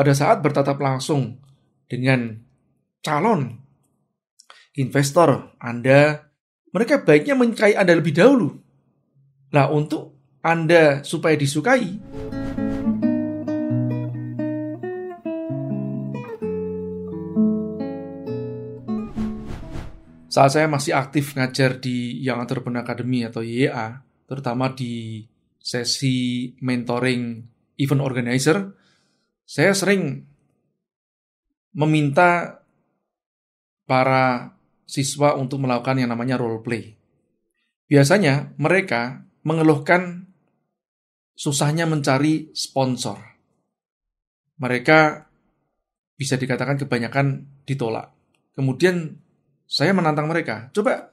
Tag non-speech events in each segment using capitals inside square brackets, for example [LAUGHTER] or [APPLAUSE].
pada saat bertatap langsung dengan calon investor Anda, mereka baiknya menyukai Anda lebih dahulu. Nah, untuk Anda supaya disukai, saat saya masih aktif ngajar di Young Entrepreneur Academy atau YA, terutama di sesi mentoring event organizer, saya sering meminta para siswa untuk melakukan yang namanya role play. Biasanya mereka mengeluhkan susahnya mencari sponsor. Mereka bisa dikatakan kebanyakan ditolak. Kemudian saya menantang mereka, coba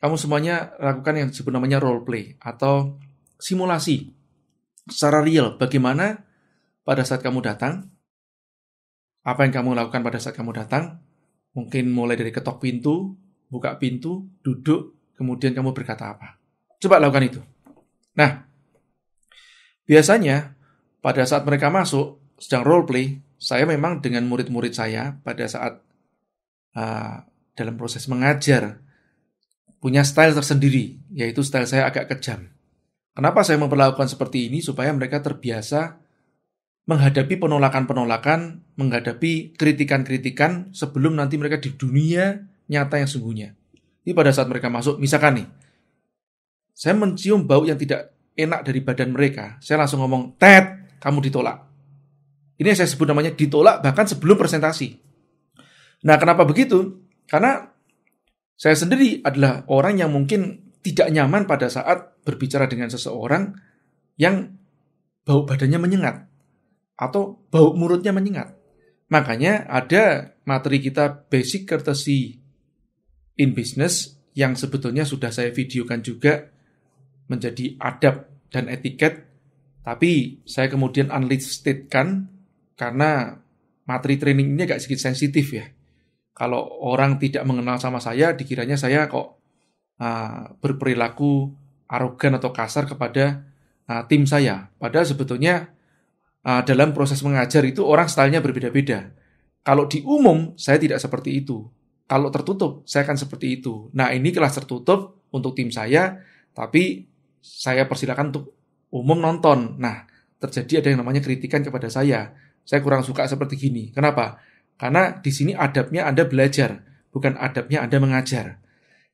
kamu semuanya lakukan yang disebut namanya role play atau simulasi secara real bagaimana pada saat kamu datang, apa yang kamu lakukan pada saat kamu datang, mungkin mulai dari ketok pintu, buka pintu, duduk, kemudian kamu berkata apa. Coba lakukan itu. Nah, biasanya pada saat mereka masuk, sedang role play, saya memang dengan murid-murid saya pada saat uh, dalam proses mengajar, punya style tersendiri, yaitu style saya agak kejam. Kenapa saya memperlakukan seperti ini? Supaya mereka terbiasa menghadapi penolakan-penolakan, menghadapi kritikan-kritikan sebelum nanti mereka di dunia nyata yang sungguhnya. Ini pada saat mereka masuk, misalkan nih, saya mencium bau yang tidak enak dari badan mereka, saya langsung ngomong, Ted, kamu ditolak. Ini yang saya sebut namanya ditolak bahkan sebelum presentasi. Nah, kenapa begitu? Karena saya sendiri adalah orang yang mungkin tidak nyaman pada saat berbicara dengan seseorang yang bau badannya menyengat atau bau mulutnya menyengat. Makanya ada materi kita basic courtesy in business yang sebetulnya sudah saya videokan juga menjadi adab dan etiket, tapi saya kemudian unlisted kan karena materi training ini agak sedikit sensitif ya. Kalau orang tidak mengenal sama saya, dikiranya saya kok uh, berperilaku arogan atau kasar kepada uh, tim saya. Padahal sebetulnya uh, dalam proses mengajar itu orang stylenya berbeda-beda. Kalau di umum, saya tidak seperti itu. Kalau tertutup, saya akan seperti itu. Nah, ini kelas tertutup untuk tim saya, tapi saya persilakan untuk umum nonton. Nah, terjadi ada yang namanya kritikan kepada saya. Saya kurang suka seperti gini. Kenapa? Karena di sini adabnya Anda belajar, bukan adabnya Anda mengajar.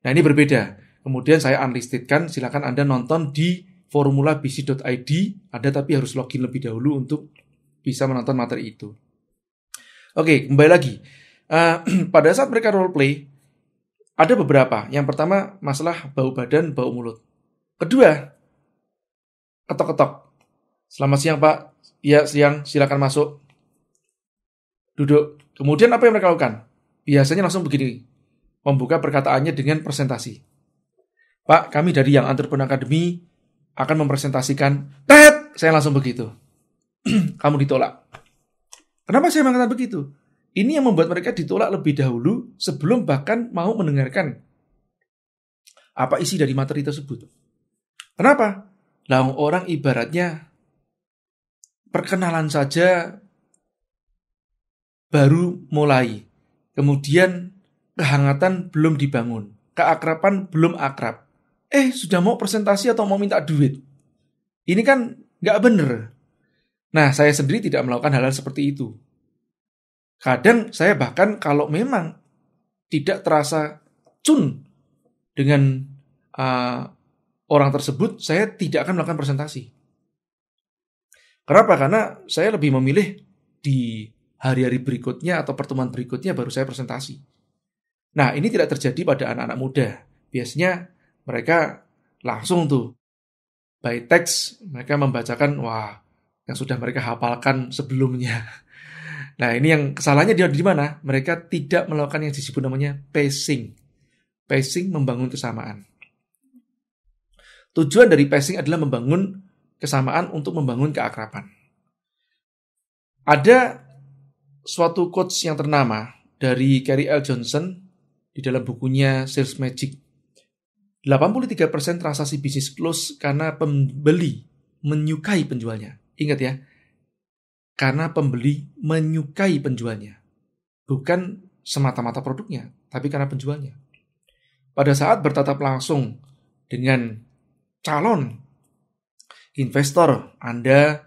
Nah, ini berbeda. Kemudian saya unlistedkan, silakan Anda nonton di formula bc.id ada tapi harus login lebih dahulu untuk bisa menonton materi itu. Oke, kembali lagi. Uh, [CLEARS THROAT] pada saat mereka role play, ada beberapa. Yang pertama, masalah bau badan, bau mulut. Kedua, ketok-ketok. Selamat siang, Pak. Ya, siang. Silakan masuk. Duduk. Kemudian apa yang mereka lakukan? Biasanya langsung begini. Membuka perkataannya dengan presentasi. Pak, kami dari Yang Entrepreneur Academy akan mempresentasikan, tet, saya langsung begitu. [CLEARS THROAT] Kamu ditolak. Kenapa saya mengatakan begitu? Ini yang membuat mereka ditolak lebih dahulu sebelum bahkan mau mendengarkan apa isi dari materi tersebut. Kenapa? Nah, orang ibaratnya perkenalan saja baru mulai. Kemudian kehangatan belum dibangun, keakrapan belum akrab eh sudah mau presentasi atau mau minta duit. Ini kan nggak bener. Nah, saya sendiri tidak melakukan hal-hal seperti itu. Kadang saya bahkan kalau memang tidak terasa cun dengan uh, orang tersebut, saya tidak akan melakukan presentasi. Kenapa? Karena saya lebih memilih di hari-hari berikutnya atau pertemuan berikutnya baru saya presentasi. Nah, ini tidak terjadi pada anak-anak muda. Biasanya mereka langsung tuh by text mereka membacakan wah yang sudah mereka hafalkan sebelumnya. [LAUGHS] Nah ini yang kesalahannya dia di mana? Mereka tidak melakukan yang disebut namanya pacing. Pacing membangun kesamaan. Tujuan dari pacing adalah membangun kesamaan untuk membangun keakraban. Ada suatu quotes yang ternama dari Kerry L. Johnson di dalam bukunya Sales Magic 83% transaksi bisnis close karena pembeli menyukai penjualnya. Ingat ya, karena pembeli menyukai penjualnya. Bukan semata-mata produknya, tapi karena penjualnya. Pada saat bertatap langsung dengan calon investor Anda,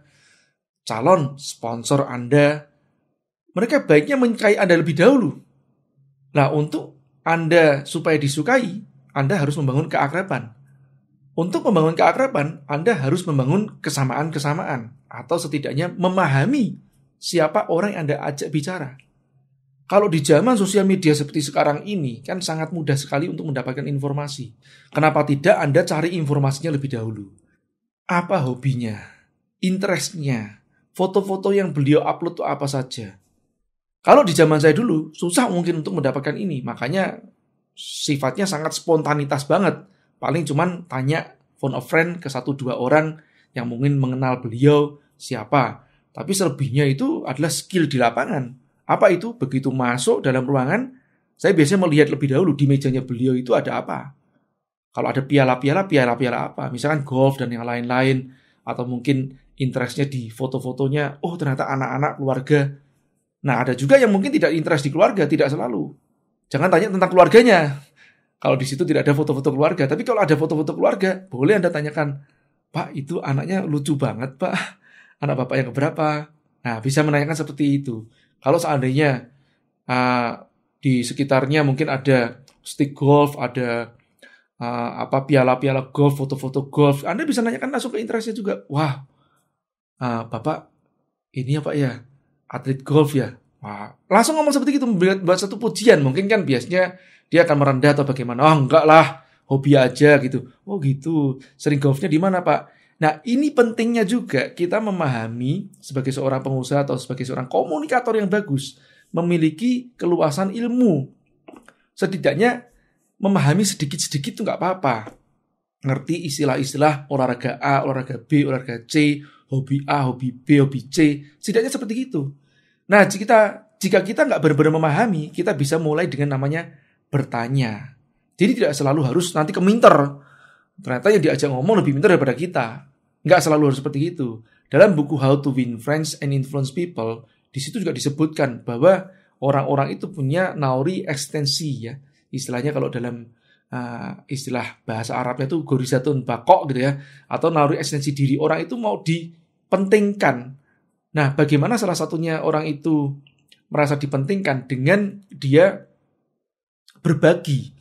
calon sponsor Anda, mereka baiknya menyukai Anda lebih dahulu. Nah, untuk Anda supaya disukai, anda harus membangun keakraban. Untuk membangun keakraban, Anda harus membangun kesamaan-kesamaan atau setidaknya memahami siapa orang yang Anda ajak bicara. Kalau di zaman sosial media seperti sekarang ini, kan sangat mudah sekali untuk mendapatkan informasi. Kenapa tidak Anda cari informasinya lebih dahulu? Apa hobinya? Interestnya? Foto-foto yang beliau upload itu apa saja? Kalau di zaman saya dulu, susah mungkin untuk mendapatkan ini. Makanya sifatnya sangat spontanitas banget. Paling cuman tanya phone a friend ke satu dua orang yang mungkin mengenal beliau siapa. Tapi selebihnya itu adalah skill di lapangan. Apa itu? Begitu masuk dalam ruangan, saya biasanya melihat lebih dahulu di mejanya beliau itu ada apa. Kalau ada piala-piala, piala-piala apa? Misalkan golf dan yang lain-lain. Atau mungkin interestnya di foto-fotonya. Oh ternyata anak-anak keluarga. Nah ada juga yang mungkin tidak interest di keluarga, tidak selalu Jangan tanya tentang keluarganya. Kalau di situ tidak ada foto-foto keluarga, tapi kalau ada foto-foto keluarga, boleh Anda tanyakan, "Pak, itu anaknya lucu banget, Pak. Anak Bapak yang keberapa?" Nah, bisa menanyakan seperti itu. Kalau seandainya uh, di sekitarnya mungkin ada stick golf, ada uh, apa piala-piala golf, foto-foto golf. Anda bisa nanyakan langsung ke interestnya juga. Wah, uh, bapak ini apa ya? Atlet golf ya? Wah, langsung ngomong seperti itu buat satu pujian mungkin kan biasanya dia akan merendah atau bagaimana? Oh enggak lah, hobi aja gitu. Oh gitu. Sering golfnya di mana pak? Nah ini pentingnya juga kita memahami sebagai seorang pengusaha atau sebagai seorang komunikator yang bagus memiliki keluasan ilmu. Setidaknya memahami sedikit-sedikit itu nggak apa-apa. Ngerti istilah-istilah olahraga A, olahraga B, olahraga C, hobi A, hobi B, hobi C. Setidaknya seperti itu. Nah, jika kita jika kita nggak benar-benar memahami, kita bisa mulai dengan namanya bertanya. Jadi tidak selalu harus nanti ke minter. Ternyata yang diajak ngomong lebih minter daripada kita. Nggak selalu harus seperti itu. Dalam buku How to Win Friends and Influence People, di situ juga disebutkan bahwa orang-orang itu punya nauri ekstensi ya. Istilahnya kalau dalam uh, istilah bahasa Arabnya itu gorizatun bakok gitu ya. Atau nauri ekstensi diri orang itu mau dipentingkan Nah, bagaimana salah satunya orang itu merasa dipentingkan dengan dia berbagi.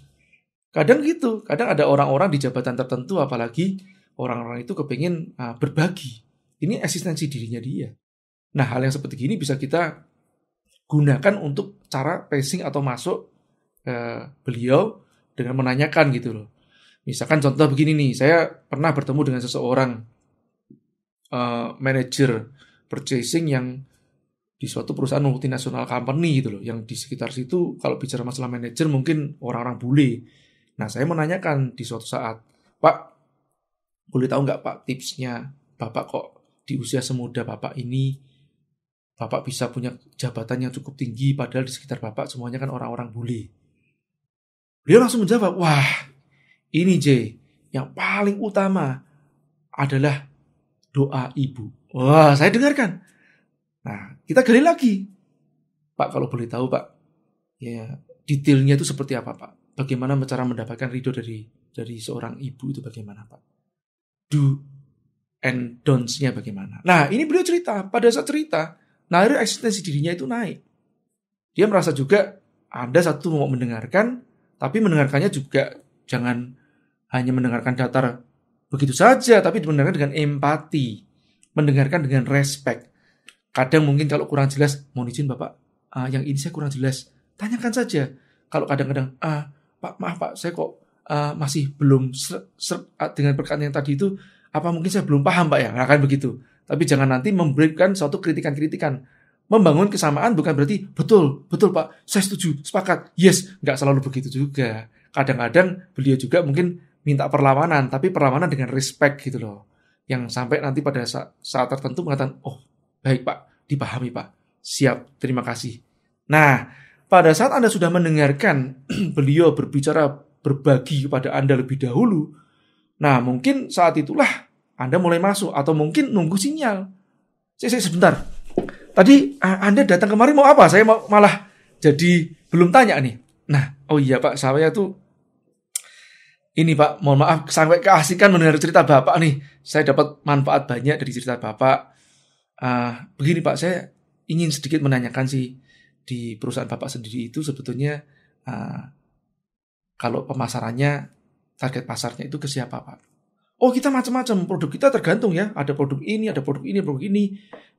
Kadang gitu, kadang ada orang-orang di jabatan tertentu, apalagi orang-orang itu kepingin uh, berbagi. Ini eksistensi dirinya dia. Nah, hal yang seperti ini bisa kita gunakan untuk cara pacing atau masuk ke eh, beliau dengan menanyakan gitu loh. Misalkan contoh begini nih, saya pernah bertemu dengan seseorang uh, manajer purchasing yang di suatu perusahaan multinasional company gitu loh yang di sekitar situ kalau bicara masalah manajer mungkin orang-orang bule nah saya menanyakan di suatu saat pak boleh tahu nggak pak tipsnya bapak kok di usia semuda bapak ini bapak bisa punya jabatan yang cukup tinggi padahal di sekitar bapak semuanya kan orang-orang bule beliau langsung menjawab wah ini J yang paling utama adalah doa ibu. Wah, saya dengarkan. Nah, kita gali lagi. Pak, kalau boleh tahu, Pak, ya detailnya itu seperti apa, Pak? Bagaimana cara mendapatkan ridho dari dari seorang ibu itu bagaimana, Pak? Do and don'ts-nya bagaimana? Nah, ini beliau cerita. Pada saat cerita, nah, eksistensi dirinya itu naik. Dia merasa juga ada satu mau mendengarkan, tapi mendengarkannya juga jangan hanya mendengarkan datar begitu saja, tapi mendengarkan dengan empati, mendengarkan dengan respect. Kadang mungkin kalau kurang jelas, mohon izin Bapak, uh, yang ini saya kurang jelas, tanyakan saja. Kalau kadang-kadang, ah, Pak, maaf Pak, saya kok uh, masih belum ser, ser, ah, dengan perkataan yang tadi itu, apa mungkin saya belum paham Pak ya, nah, kan begitu. Tapi jangan nanti memberikan suatu kritikan-kritikan. Membangun kesamaan bukan berarti betul, betul Pak, saya setuju, sepakat, yes, nggak selalu begitu juga. Kadang-kadang beliau juga mungkin minta perlawanan, tapi perlawanan dengan respect gitu loh. Yang sampai nanti pada saat, saat tertentu mengatakan, oh baik pak, dipahami pak, siap, terima kasih. Nah, pada saat Anda sudah mendengarkan [CLEARS THROAT] beliau berbicara berbagi kepada Anda lebih dahulu, nah mungkin saat itulah Anda mulai masuk atau mungkin nunggu sinyal. Saya, saya sebentar. Tadi Anda datang kemari mau apa? Saya mau malah jadi belum tanya nih. Nah, oh iya Pak, saya tuh ini Pak, mohon maaf sampai keasikan mendengar cerita Bapak nih. Saya dapat manfaat banyak dari cerita Bapak. Uh, begini Pak, saya ingin sedikit menanyakan sih di perusahaan Bapak sendiri itu sebetulnya uh, kalau pemasarannya target pasarnya itu ke siapa Pak? Oh kita macam-macam produk kita tergantung ya ada produk ini ada produk ini produk ini.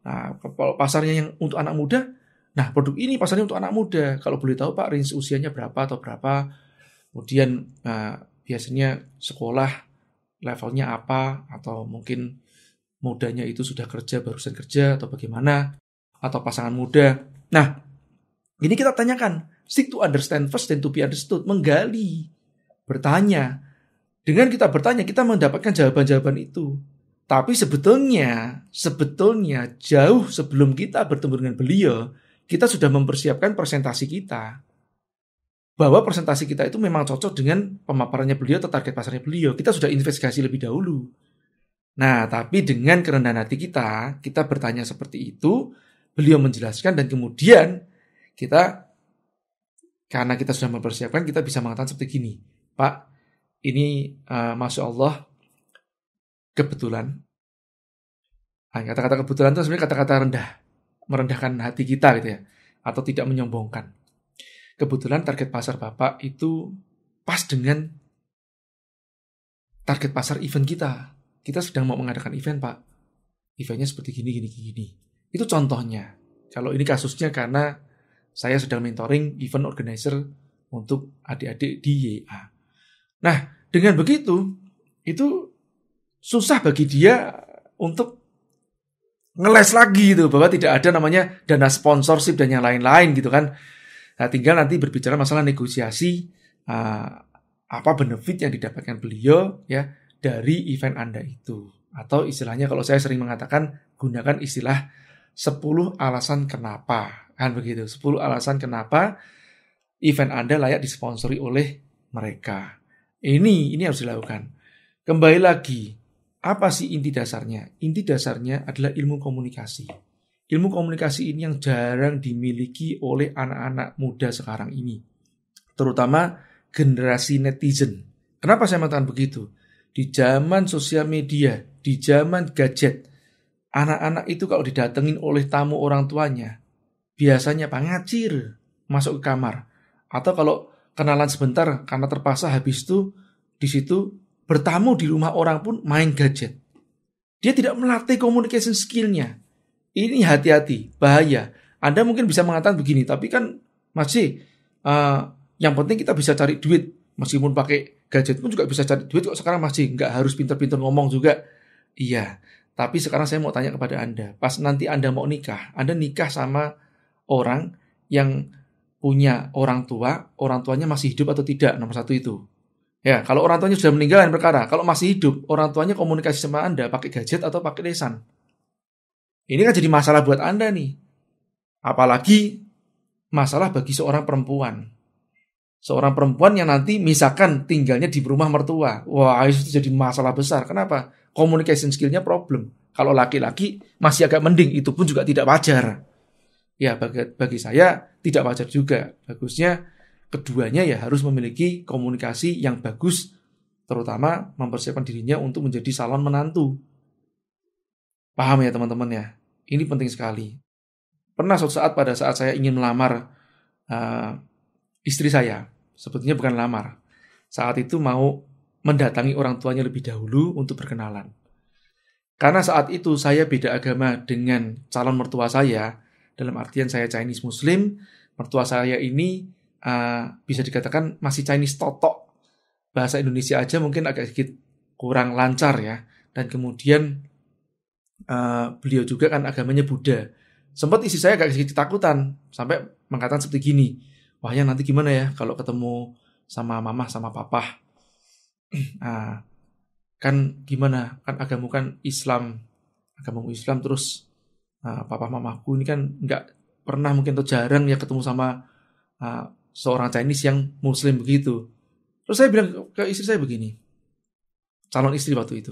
Nah kalau pasarnya yang untuk anak muda, nah produk ini pasarnya untuk anak muda. Kalau boleh tahu Pak range usianya berapa atau berapa? Kemudian uh, biasanya sekolah levelnya apa atau mungkin mudanya itu sudah kerja barusan kerja atau bagaimana atau pasangan muda. Nah, ini kita tanyakan, seek to understand first dan to be understood, menggali, bertanya. Dengan kita bertanya, kita mendapatkan jawaban-jawaban itu. Tapi sebetulnya, sebetulnya jauh sebelum kita bertemu dengan beliau, kita sudah mempersiapkan presentasi kita bahwa presentasi kita itu memang cocok dengan pemaparannya beliau atau target pasarnya beliau. Kita sudah investigasi lebih dahulu. Nah, tapi dengan kerendahan hati kita, kita bertanya seperti itu, beliau menjelaskan dan kemudian kita karena kita sudah mempersiapkan, kita bisa mengatakan seperti gini, Pak, ini uh, masya Allah kebetulan. Nah, kata-kata kebetulan itu sebenarnya kata-kata rendah, merendahkan hati kita gitu ya, atau tidak menyombongkan kebetulan target pasar Bapak itu pas dengan target pasar event kita. Kita sedang mau mengadakan event, Pak. Eventnya seperti gini, gini, gini. Itu contohnya. Kalau ini kasusnya karena saya sedang mentoring event organizer untuk adik-adik di YA. Nah, dengan begitu, itu susah bagi dia untuk ngeles lagi itu bahwa tidak ada namanya dana sponsorship dan yang lain-lain gitu kan. Nah, tinggal nanti berbicara masalah negosiasi uh, apa benefit yang didapatkan beliau ya dari event Anda itu. Atau istilahnya kalau saya sering mengatakan gunakan istilah 10 alasan kenapa. Kan begitu, 10 alasan kenapa event Anda layak disponsori oleh mereka. Ini ini harus dilakukan. Kembali lagi, apa sih inti dasarnya? Inti dasarnya adalah ilmu komunikasi ilmu komunikasi ini yang jarang dimiliki oleh anak-anak muda sekarang ini, terutama generasi netizen. Kenapa saya mengatakan begitu? Di zaman sosial media, di zaman gadget, anak-anak itu kalau didatengin oleh tamu orang tuanya, biasanya pangacir masuk ke kamar. Atau kalau kenalan sebentar karena terpaksa habis itu di situ bertamu di rumah orang pun main gadget. Dia tidak melatih communication skill-nya, ini hati-hati, bahaya. Anda mungkin bisa mengatakan begini, tapi kan masih eh, uh, yang penting kita bisa cari duit. Meskipun pakai gadget pun juga bisa cari duit kok sekarang masih nggak harus pinter-pinter ngomong juga. Iya, tapi sekarang saya mau tanya kepada Anda, pas nanti Anda mau nikah, Anda nikah sama orang yang punya orang tua, orang tuanya masih hidup atau tidak, nomor satu itu. Ya, kalau orang tuanya sudah meninggal, lain perkara. Kalau masih hidup, orang tuanya komunikasi sama Anda pakai gadget atau pakai lesan. Ini kan jadi masalah buat Anda nih. Apalagi masalah bagi seorang perempuan. Seorang perempuan yang nanti misalkan tinggalnya di rumah mertua. Wah, itu jadi masalah besar. Kenapa? Communication skill-nya problem. Kalau laki-laki masih agak mending, itu pun juga tidak wajar. Ya, bagi, bagi saya tidak wajar juga. Bagusnya keduanya ya harus memiliki komunikasi yang bagus, terutama mempersiapkan dirinya untuk menjadi salon menantu. Paham ya teman-teman ya? Ini penting sekali. Pernah suatu saat pada saat saya ingin melamar uh, istri saya, sebetulnya bukan lamar. Saat itu mau mendatangi orang tuanya lebih dahulu untuk berkenalan. Karena saat itu saya beda agama dengan calon mertua saya, dalam artian saya Chinese Muslim, mertua saya ini uh, bisa dikatakan masih Chinese totok. Bahasa Indonesia aja mungkin agak sedikit kurang lancar ya. Dan kemudian uh, beliau juga kan agamanya Buddha. Sempat isi saya agak sedikit ketakutan sampai mengatakan seperti gini, Wah, wahnya nanti gimana ya kalau ketemu sama mama sama papa. Uh, [CLEARS THROAT] ah, kan gimana kan agamamu kan Islam, agamamu Islam terus uh, eh, papa mamaku ini kan nggak pernah mungkin atau jarang ya ketemu sama uh, seorang Chinese yang Muslim begitu. Terus saya bilang ke istri saya begini, calon istri waktu itu,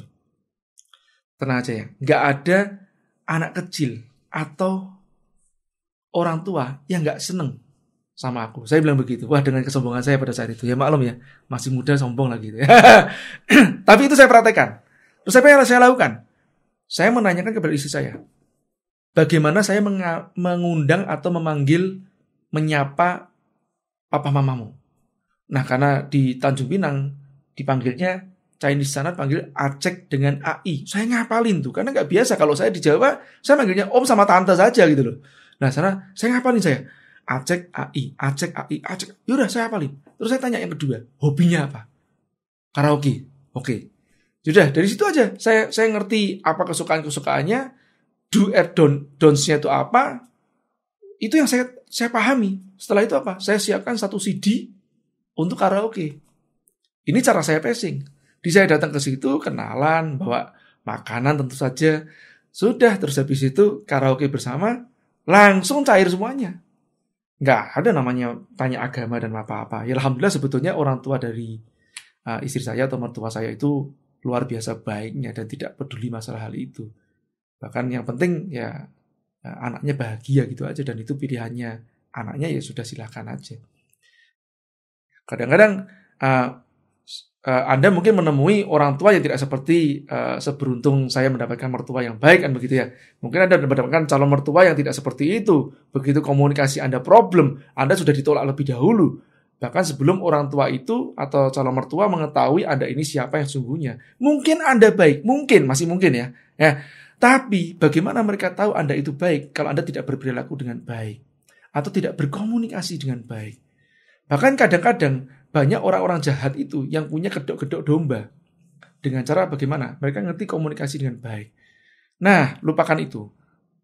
tenang aja ya, nggak ada anak kecil atau orang tua yang nggak seneng sama aku. Saya bilang begitu. Wah dengan kesombongan saya pada saat itu. Ya maklum ya, masih muda sombong lagi gitu. [CLEARS THROAT] Tapi itu saya praktekkan. Terus apa yang saya lakukan? Saya menanyakan kepada istri saya. Bagaimana saya mengundang atau memanggil, menyapa papa mamamu? Nah karena di Tanjung Pinang dipanggilnya Chinese sana panggil Acek dengan AI. Saya ngapalin tuh, karena nggak biasa kalau saya di Jawa, saya manggilnya om sama tante saja gitu loh. Nah sana saya ngapalin saya, Acek AI, Acek AI, Acek. Yaudah saya ngapalin. Terus saya tanya yang kedua, hobinya apa? Karaoke. Oke. yaudah dari situ aja saya saya ngerti apa kesukaan-kesukaannya, do and don't, donts itu apa. Itu yang saya saya pahami. Setelah itu apa? Saya siapkan satu CD untuk karaoke. Ini cara saya passing. Di saya datang ke situ, kenalan, bawa makanan tentu saja. Sudah, terus habis itu karaoke bersama, langsung cair semuanya. Nggak ada namanya tanya agama dan apa-apa. Ya Alhamdulillah sebetulnya orang tua dari uh, istri saya atau mertua saya itu luar biasa baiknya dan tidak peduli masalah hal itu. Bahkan yang penting ya eh, anaknya bahagia gitu aja dan itu pilihannya anaknya ya sudah silahkan aja. Kadang-kadang uh, uh, Anda mungkin menemui orang tua yang tidak seperti uh, seberuntung saya mendapatkan mertua yang baik kan begitu ya. Mungkin Anda mendapatkan calon mertua yang tidak seperti itu. Begitu komunikasi Anda problem, Anda sudah ditolak lebih dahulu. Bahkan sebelum orang tua itu atau calon mertua mengetahui Anda ini siapa yang sungguhnya. Mungkin Anda baik, mungkin, masih mungkin ya. ya. Tapi bagaimana mereka tahu Anda itu baik kalau Anda tidak berperilaku dengan baik atau tidak berkomunikasi dengan baik. Bahkan kadang-kadang banyak orang-orang jahat itu yang punya kedok-kedok domba. Dengan cara bagaimana? Mereka ngerti komunikasi dengan baik. Nah, lupakan itu.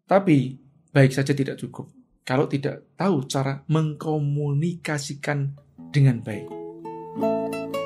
Tapi, baik saja tidak cukup. Kalau tidak tahu cara mengkomunikasikan dengan baik.